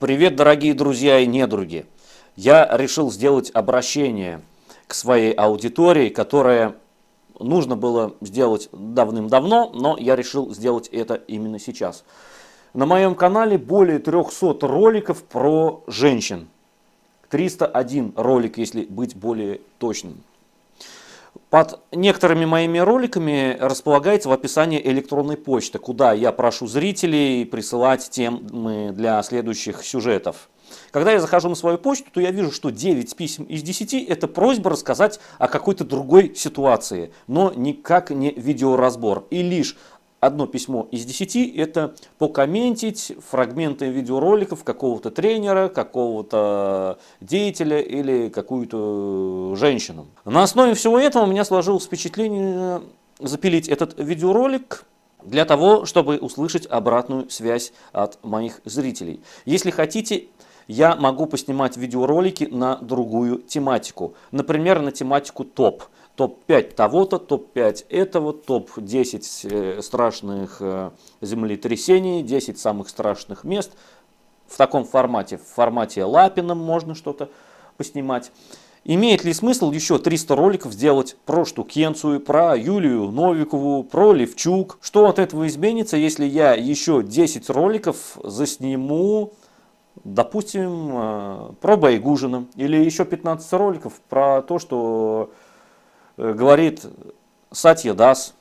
Привет, дорогие друзья и недруги! Я решил сделать обращение к своей аудитории, которое нужно было сделать давным-давно, но я решил сделать это именно сейчас. На моем канале более 300 роликов про женщин. 301 ролик, если быть более точным. Под некоторыми моими роликами располагается в описании электронной почты, куда я прошу зрителей присылать темы для следующих сюжетов. Когда я захожу на свою почту, то я вижу, что 9 писем из 10 – это просьба рассказать о какой-то другой ситуации, но никак не видеоразбор. И лишь одно письмо из десяти – это покомментить фрагменты видеороликов какого-то тренера, какого-то деятеля или какую-то женщину. На основе всего этого у меня сложилось впечатление запилить этот видеоролик для того, чтобы услышать обратную связь от моих зрителей. Если хотите, я могу поснимать видеоролики на другую тематику. Например, на тематику топ топ-5 того-то, топ-5 этого, топ-10 э, страшных э, землетрясений, 10 самых страшных мест. В таком формате, в формате лапином можно что-то поснимать. Имеет ли смысл еще 300 роликов сделать про Штукенцию, про Юлию Новикову, про Левчук? Что от этого изменится, если я еще 10 роликов засниму, допустим, э, про Байгужина? Или еще 15 роликов про то, что Э, говорит Сатья Дас.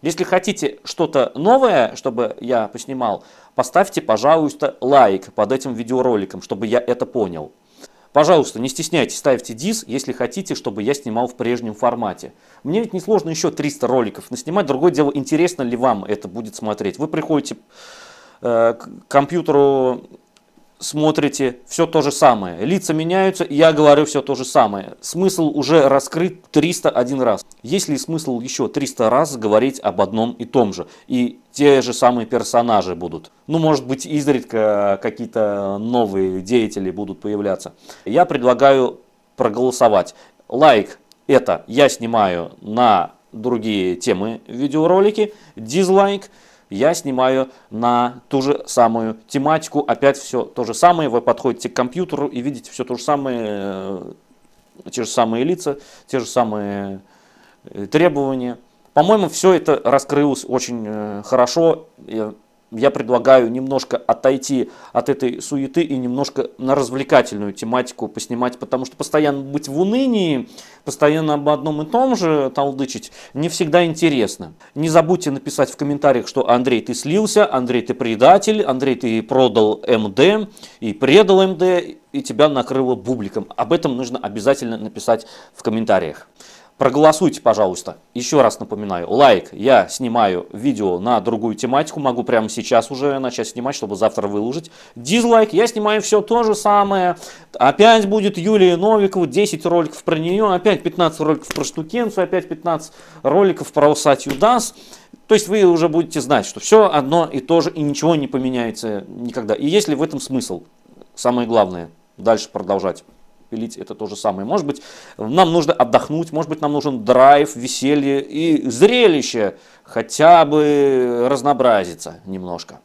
Если хотите что-то новое, чтобы я поснимал, поставьте, пожалуйста, лайк под этим видеороликом, чтобы я это понял. Пожалуйста, не стесняйтесь, ставьте дис, если хотите, чтобы я снимал в прежнем формате. Мне ведь несложно еще 300 роликов наснимать. Другое дело, интересно ли вам это будет смотреть. Вы приходите э, к компьютеру смотрите все то же самое. Лица меняются, я говорю все то же самое. Смысл уже раскрыт 301 раз. Есть ли смысл еще 300 раз говорить об одном и том же? И те же самые персонажи будут. Ну, может быть, изредка какие-то новые деятели будут появляться. Я предлагаю проголосовать. Лайк – это я снимаю на другие темы видеоролики. Дизлайк – я снимаю на ту же самую тематику, опять все то же самое, вы подходите к компьютеру и видите все то же самое, э, те же самые лица, те же самые э, требования. По-моему, все это раскрылось очень э, хорошо я предлагаю немножко отойти от этой суеты и немножко на развлекательную тематику поснимать, потому что постоянно быть в унынии, постоянно об одном и том же толдычить не всегда интересно. Не забудьте написать в комментариях, что Андрей, ты слился, Андрей, ты предатель, Андрей, ты продал МД и предал МД, и тебя накрыло бубликом. Об этом нужно обязательно написать в комментариях. Проголосуйте, пожалуйста. Еще раз напоминаю, лайк. Я снимаю видео на другую тематику, могу прямо сейчас уже начать снимать, чтобы завтра выложить. Дизлайк. Я снимаю все то же самое. Опять будет Юлия Новикова, 10 роликов про нее, опять 15 роликов про Штукенцу, опять 15 роликов про Сатью Дас. То есть вы уже будете знать, что все одно и то же, и ничего не поменяется никогда. И есть ли в этом смысл? Самое главное, дальше продолжать пилить это то же самое. Может быть, нам нужно отдохнуть, может быть, нам нужен драйв, веселье и зрелище, хотя бы разнообразиться немножко.